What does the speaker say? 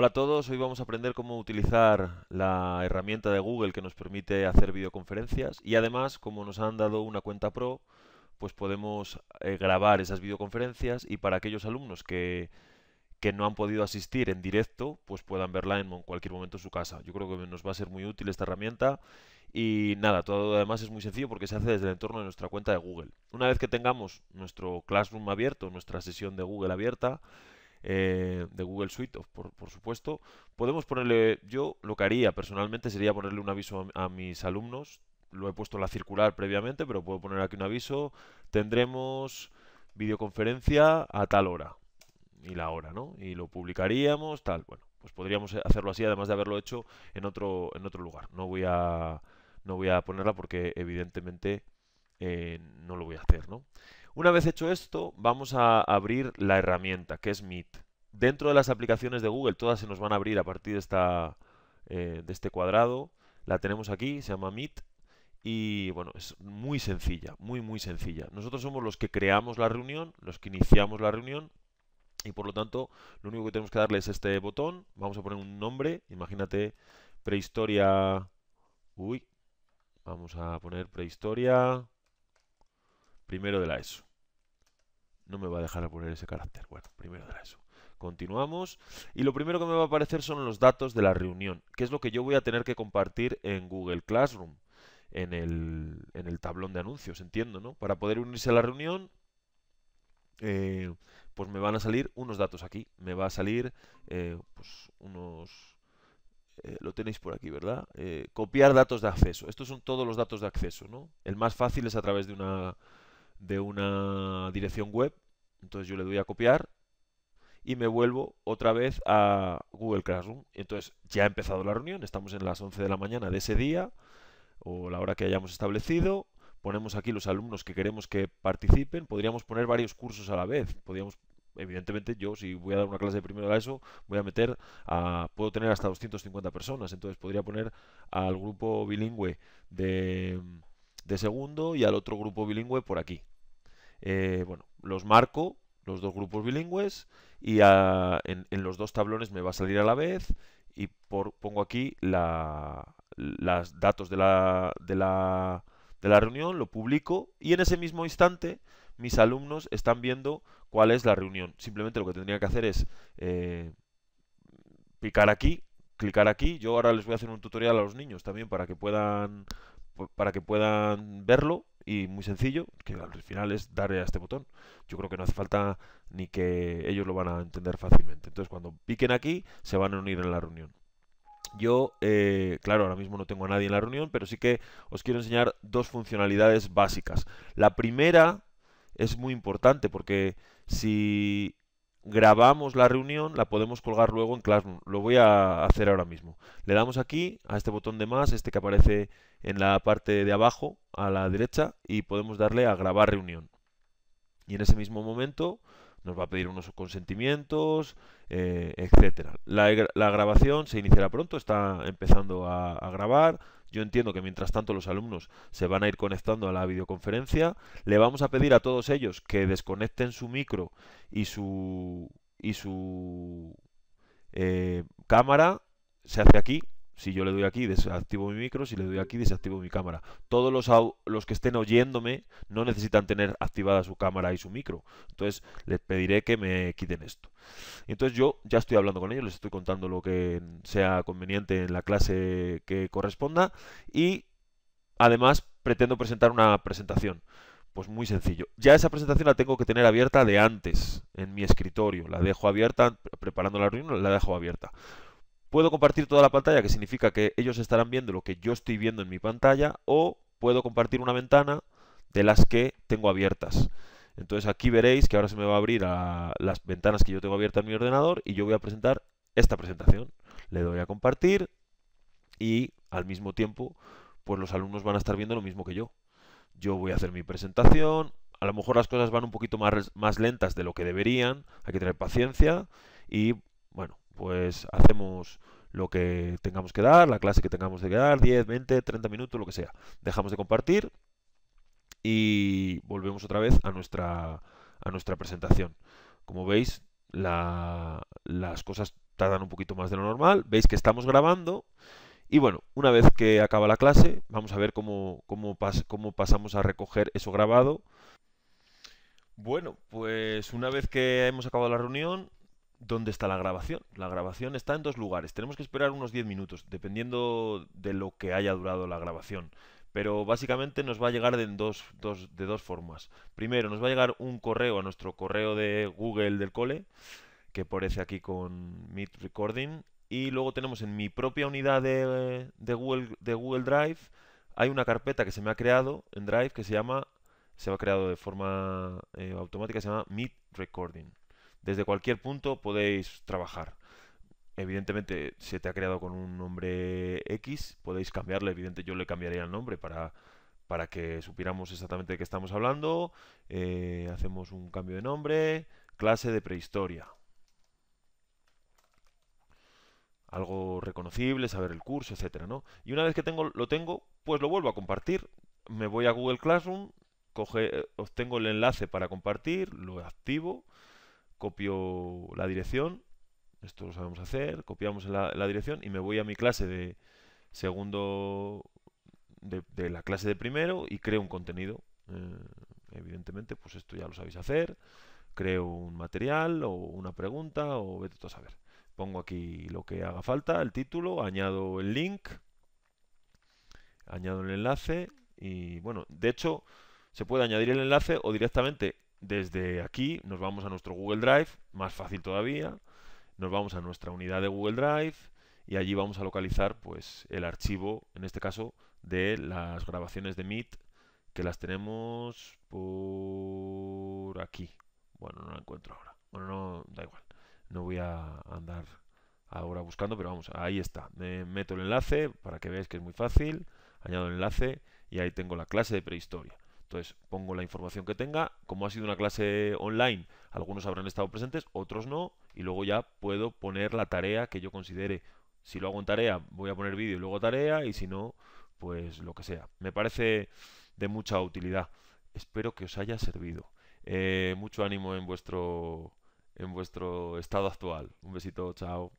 Hola a todos, hoy vamos a aprender cómo utilizar la herramienta de Google que nos permite hacer videoconferencias y además, como nos han dado una cuenta pro, pues podemos eh, grabar esas videoconferencias y para aquellos alumnos que, que, no han podido asistir en directo, pues puedan verla en cualquier momento en su casa. Yo creo que nos va a ser muy útil esta herramienta y nada, todo además es muy sencillo porque se hace desde el entorno de nuestra cuenta de Google. Una vez que tengamos nuestro Classroom abierto, nuestra sesión de Google abierta, eh, de Google Suite, por, supuesto. Podemos ponerle, yo lo que haría personalmente sería ponerle un aviso a, mis alumnos. Lo he puesto en la circular previamente, pero puedo poner aquí un aviso. Tendremos videoconferencia a tal hora. Y la hora, ¿no? Y lo publicaríamos, tal. Bueno, pues podríamos hacerlo así, además de haberlo hecho en otro, en otro lugar. No voy a, voy a ponerla porque evidentemente eh, no lo voy a hacer, ¿no? Una vez hecho esto, vamos a abrir la herramienta, que es Meet. Dentro de las aplicaciones de Google, todas se nos van a abrir a partir de, esta, eh, de este cuadrado. La tenemos aquí, se llama Meet. Y bueno, es muy sencilla, muy, muy sencilla. Nosotros somos los que creamos la reunión, los que iniciamos la reunión. Y por lo tanto, lo único que tenemos que darle es este botón. Vamos a poner un nombre. Imagínate, prehistoria... Uy, vamos a poner prehistoria... Primero de la ESO no me va a dejar poner ese carácter. Bueno, primero de ESO. Continuamos. Y lo primero que me va a aparecer son los datos de la reunión, que es lo que yo voy a tener que compartir en Google Classroom, en el, tablón de anuncios, entiendo, ¿no? Para poder unirse a la reunión, eh, pues me van a salir unos datos aquí. Me va a salir eh, pues unos... Eh, lo tenéis por aquí, ¿verdad? copiar datos de acceso. Estos son todos los datos de acceso, ¿no? El más fácil es a través de una de una dirección web. Entonces yo le doy a copiar y me vuelvo otra vez a Google Classroom. Entonces ya ha empezado la reunión, estamos en las 11 de la mañana de ese día o la hora que hayamos establecido. Ponemos aquí los alumnos que queremos que participen. Podríamos poner varios cursos a la vez. Podríamos, evidentemente, yo si voy a dar una clase de primero a ESO, voy a meter a, puedo tener hasta 250 personas. Entonces podría poner al grupo bilingüe de segundo y al otro grupo bilingüe por aquí. Eh, bueno, los marco, los dos grupos bilingües, y en, los dos tablones me va a salir a la vez y pongo aquí los datos de la, de, la, reunión, lo publico y en ese mismo instante mis alumnos están viendo cuál es la reunión. Simplemente lo que tendría que hacer es eh, picar aquí, clicar aquí. Yo ahora les voy a hacer un tutorial a los niños también para que puedan para que puedan verlo y muy sencillo, que al final es darle a este botón. Yo creo que no hace falta ni que ellos lo van a entender fácilmente. Entonces cuando piquen aquí se van a unir en la reunión. Yo, eh, claro, ahora mismo no tengo a nadie en la reunión, pero sí que os quiero enseñar dos funcionalidades básicas. La primera es muy importante porque si grabamos la reunión, la podemos colgar luego en Classroom. Lo voy a hacer ahora mismo. Le damos aquí a este botón de más, este que aparece en la parte de abajo a la derecha y podemos darle a grabar reunión. Y en ese mismo momento nos va a pedir unos consentimientos, eh, etcétera. La, grabación se iniciará pronto, está empezando a, grabar. Yo entiendo que mientras tanto los alumnos se van a ir conectando a la videoconferencia. Le vamos a pedir a todos ellos que desconecten su micro y su y su eh, cámara. Se hace aquí, si yo le doy aquí, desactivo mi micro. Si le doy aquí, desactivo mi cámara. Todos los, que estén oyéndome no necesitan tener activada su cámara y su micro. Entonces, les pediré que me quiten esto. Entonces, yo ya estoy hablando con ellos, les estoy contando lo que sea conveniente en la clase que corresponda. Y además, pretendo presentar una presentación. Pues muy sencillo. Ya esa presentación la tengo que tener abierta de antes en mi escritorio. La dejo abierta, preparando la reunión, la dejo abierta. Puedo compartir toda la pantalla, que significa que ellos estarán viendo lo que yo estoy viendo en mi pantalla, o puedo compartir una ventana de las que tengo abiertas. Entonces aquí veréis que ahora se me va a abrir a las ventanas que yo tengo abiertas en mi ordenador y yo voy a presentar esta presentación. Le doy a compartir y al mismo tiempo pues los alumnos van a estar viendo lo mismo que yo. Yo voy a hacer mi presentación, a lo mejor las cosas van un poquito más, más lentas de lo que deberían, hay que tener paciencia y bueno, pues hacemos lo que tengamos que dar, la clase que tengamos que dar, 10, 20, 30 minutos, lo que sea. Dejamos de compartir y volvemos otra vez a nuestra, a nuestra presentación. Como veis, las cosas tardan un poquito más de lo normal. Veis que estamos grabando. Y bueno, una vez que acaba la clase, vamos a ver cómo, cómo pasamos a recoger eso grabado. Bueno, pues una vez que hemos acabado la reunión, ¿Dónde está la grabación? La grabación está en dos lugares. Tenemos que esperar unos 10 minutos, dependiendo de lo que haya durado la grabación. Pero básicamente nos va a llegar de dos, formas. Primero, nos va a llegar un correo a nuestro correo de Google del cole, que aparece aquí con Meet Recording. Y luego tenemos en mi propia unidad de, Google, Drive, hay una carpeta que se me ha creado en Drive que se llama, se ha creado de forma eh, automática, se llama Meet Recording. Desde cualquier punto podéis trabajar. Evidentemente se te ha creado con un nombre X, podéis cambiarle, evidente yo le cambiaría el nombre para, para que supiéramos exactamente de qué estamos hablando. Eh, hacemos un cambio de nombre, clase de prehistoria. Algo reconocible, saber el curso, etcétera, Y una vez que tengo, lo tengo, pues lo vuelvo a compartir. Me voy a Google Classroom, eh, obtengo el enlace para compartir, lo activo copio la dirección, esto lo sabemos hacer, copiamos la, dirección y me voy a mi clase de segundo, de, la clase de primero y creo un contenido. Eh, evidentemente, pues esto ya lo sabéis hacer, creo un material o una pregunta o vete a saber. Pongo aquí lo que haga falta, el título, añado el link, añado el enlace y bueno, de hecho se puede añadir el enlace o directamente desde aquí nos vamos a nuestro Google Drive, más fácil todavía. Nos vamos a nuestra unidad de Google Drive y allí vamos a localizar pues el archivo, en este caso, de las grabaciones de Meet que las tenemos por aquí. Bueno, no la encuentro ahora. Bueno, no, da igual. No voy a andar ahora buscando, pero vamos, ahí está. Me meto el enlace para que veáis que es muy fácil. Añado el enlace y ahí tengo la clase de prehistoria. Entonces pongo la información que tenga. Como ha sido una clase online, algunos habrán estado presentes, otros no. Y luego ya puedo poner la tarea que yo considere. Si lo hago en tarea, voy a poner vídeo y luego tarea. Y si no, pues lo que sea. Me parece de mucha utilidad. Espero que os haya servido. Eh, mucho ánimo en vuestro, en vuestro estado actual. Un besito, chao.